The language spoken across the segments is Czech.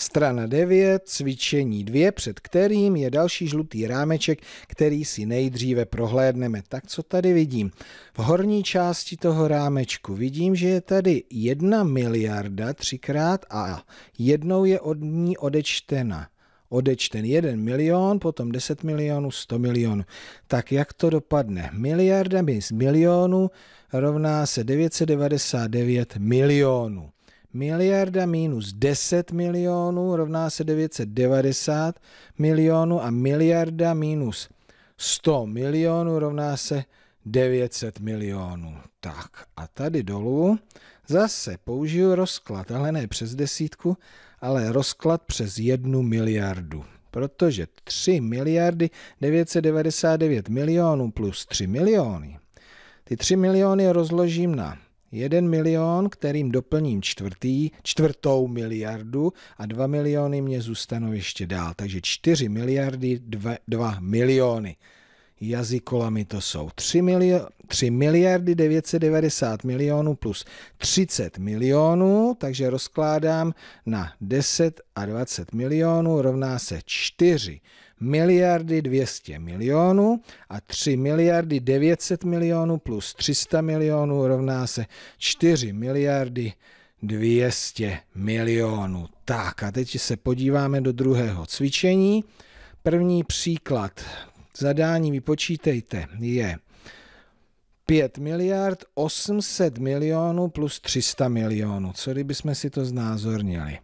Strana 9, cvičení 2, před kterým je další žlutý rámeček, který si nejdříve prohlédneme. Tak co tady vidím? V horní části toho rámečku vidím, že je tady 1 miliarda třikrát a jednou je od ní odečtena odečten 1 milion, potom 10 milionů, 100 milionů. Tak jak to dopadne? Miliarda z milionů rovná se 999 milionů. Miliarda minus 10 milionů rovná se 990 milionů a miliarda minus 100 milionů rovná se 900 milionů. Tak a tady dolů zase použiju rozklad, ale ne přes desítku, ale rozklad přes jednu miliardu. Protože 3 miliardy 999 milionů plus 3 miliony. Ty 3 miliony rozložím na jeden milion, kterým doplním čtvrtý, čtvrtou miliardu a dva miliony mě zůstanou ještě dál. Takže čtyři miliardy, dva, dva miliony. Jazykolami to jsou 3, milio, 3 miliardy 990 milionů plus 30 milionů, takže rozkládám na 10 a 20 milionů rovná se 4 miliardy 200 milionů a 3 miliardy 900 milionů plus 300 milionů rovná se 4 miliardy 200 milionů. Tak a teď se podíváme do druhého cvičení. První příklad zadání vypočítejte je 5 miliard 800 milionů plus 300 milionů. Co kdybychom si to znázornili?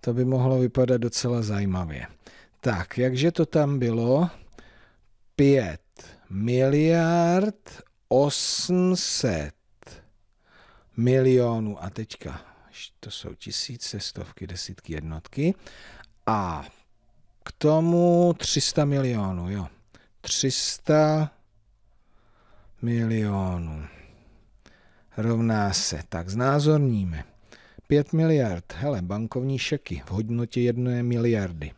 To by mohlo vypadat docela zajímavě. Tak, jakže to tam bylo? 5 miliard 800 milionů a teďka to jsou tisíce, stovky, desítky, jednotky a k tomu 300 milionů, jo. 300 milionů rovná se, tak znázorníme. 5 miliard, hele, bankovní šeky v hodnotě 1 miliardy.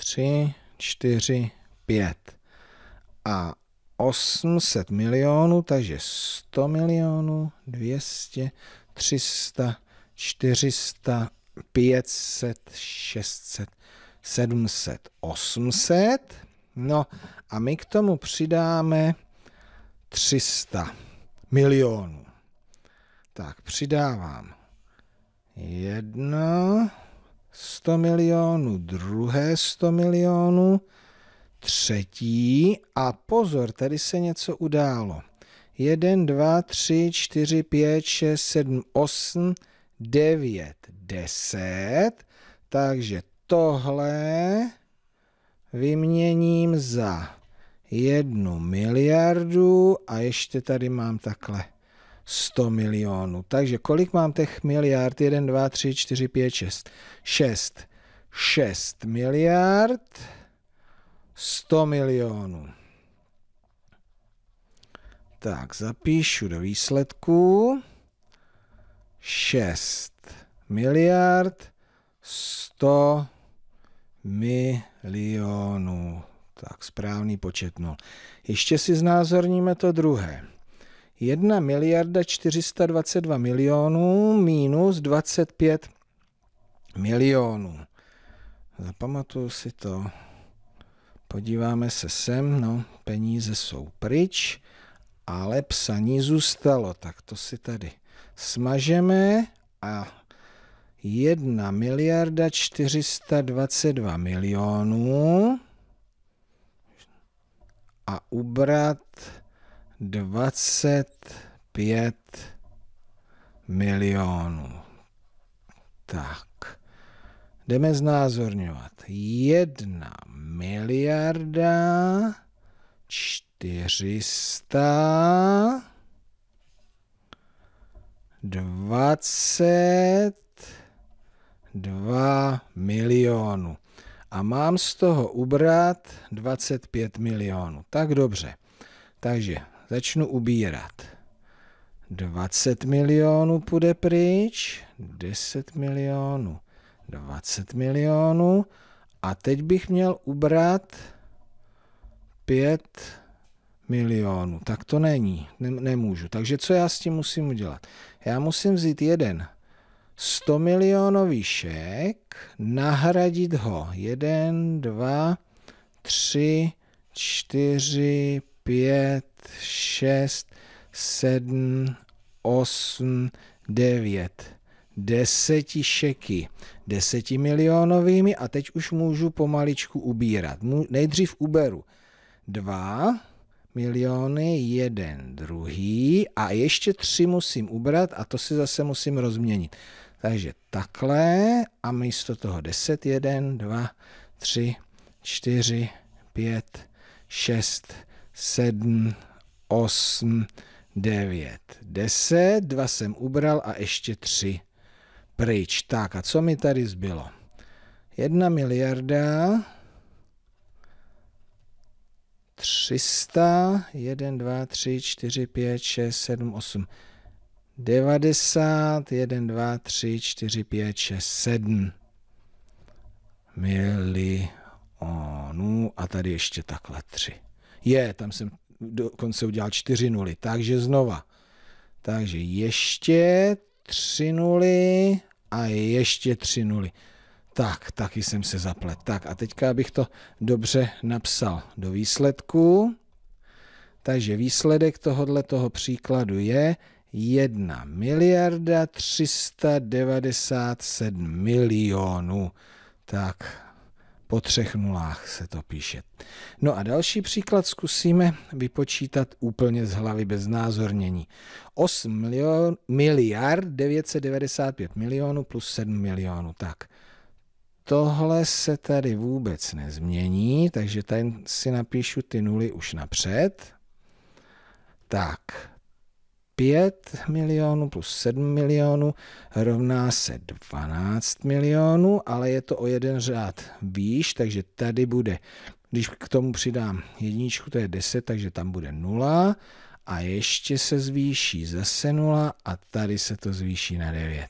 3, 4, 5. A 800 milionů, takže 100 milionů, 200, 300, 400, 500, 600, 700, 800. No a my k tomu přidáme 300 milionů. Tak přidávám 1, 100 milionů, druhé 100 milionů, třetí a pozor, tady se něco událo. 1, 2, 3, 4, 5, 6, 7, 8, 9, 10. Takže tohle vyměním za jednu miliardu a ještě tady mám takhle 100 milionů. Takže kolik mám těch miliard? 1, 2, 3, 4, 5, 6. 6. 6 miliard 100 milionů. Tak, zapíšu do výsledků. 6 miliard 100 milionů. Tak, správný počet 0. Ještě si znázorníme to druhé. 1 miliarda 422 milionů minus 25 milionů. Zapamatuju si to. Podíváme se sem, no, peníze jsou pryč, ale psaní zůstalo, tak to si tady smažeme a 1 miliarda 422 milionů a ubrat 25 milionů. Tak. Jdeme znázorňovat. 1 miliarda 400 dvacet dva milionů. A mám z toho ubrat 25 milionů. Tak dobře. Takže začnu ubírat. 20 milionů půjde pryč, 10 milionů, 20 milionů a teď bych měl ubrat 5 milionů. Tak to není, nemůžu. Takže co já s tím musím udělat? Já musím vzít jeden 100 milionový šek, nahradit ho 1, 2, 3, 4, pět, šest, sedm, osm, devět deseti šeky, deseti milionovými a teď už můžu pomaličku ubírat. Nejdřív uberu dva miliony, jeden, druhý a ještě tři musím ubrat a to si zase musím rozměnit. Takže takhle a místo toho deset jeden, dva, tři, čtyři, pět, šest sedm, osm, devět, deset, dva jsem ubral a ještě tři pryč. Tak a co mi tady zbylo? Jedna miliarda, 300, 1, 2, 3, 4, 5, 6, 7, 8, 90, 1, 2, 3, 4, 5, 6, 7 milionů a tady ještě takhle 3. Je, tam jsem dokonce udělal čtyři nuly. Takže znova. Takže ještě tři nuly a ještě tři nuly. Tak, taky jsem se zaplet. Tak a teďka bych to dobře napsal do výsledku. Takže výsledek tohohle toho příkladu je 1 miliarda 397 milionů. Tak po třech nulách se to píše. No a další příklad zkusíme vypočítat úplně z hlavy bez názornění. 8 milion, miliard 995 milionů plus 7 milionů, tak. Tohle se tady vůbec nezmění, takže tady si napíšu ty nuly už napřed. Tak, 5 milionů plus 7 milionů rovná se 12 milionů, ale je to o jeden řád výš, takže tady bude, když k tomu přidám jedničku, to je 10, takže tam bude 0 a ještě se zvýší zase 0 a tady se to zvýší na 9.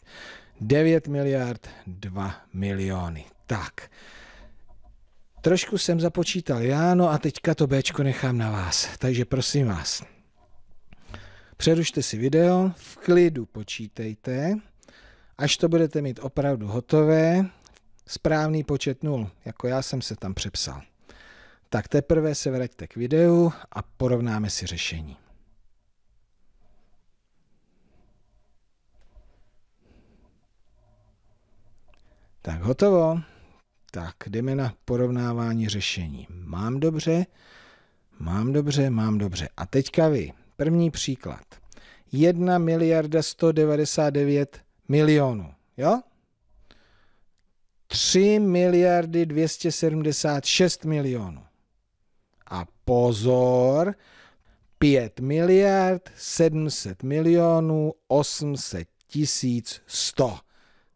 9 miliard 2 miliony. Tak. Trošku jsem započítal já, no a teďka to Bčko nechám na vás. Takže prosím vás, Přerušte si video, v klidu počítejte, až to budete mít opravdu hotové, správný počet nul, jako já jsem se tam přepsal. Tak teprve se vraťte k videu a porovnáme si řešení. Tak hotovo. Tak jdeme na porovnávání řešení. Mám dobře, mám dobře, mám dobře. A teďka vy. První příklad. 1 miliarda 199 milionů. Jo? 3 miliardy 276 milionů. A pozor, 5 miliard 700 milionů 800 tisíc 100.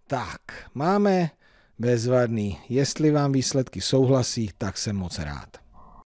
Tak, máme bezvadný. Jestli vám výsledky souhlasí, tak jsem moc rád.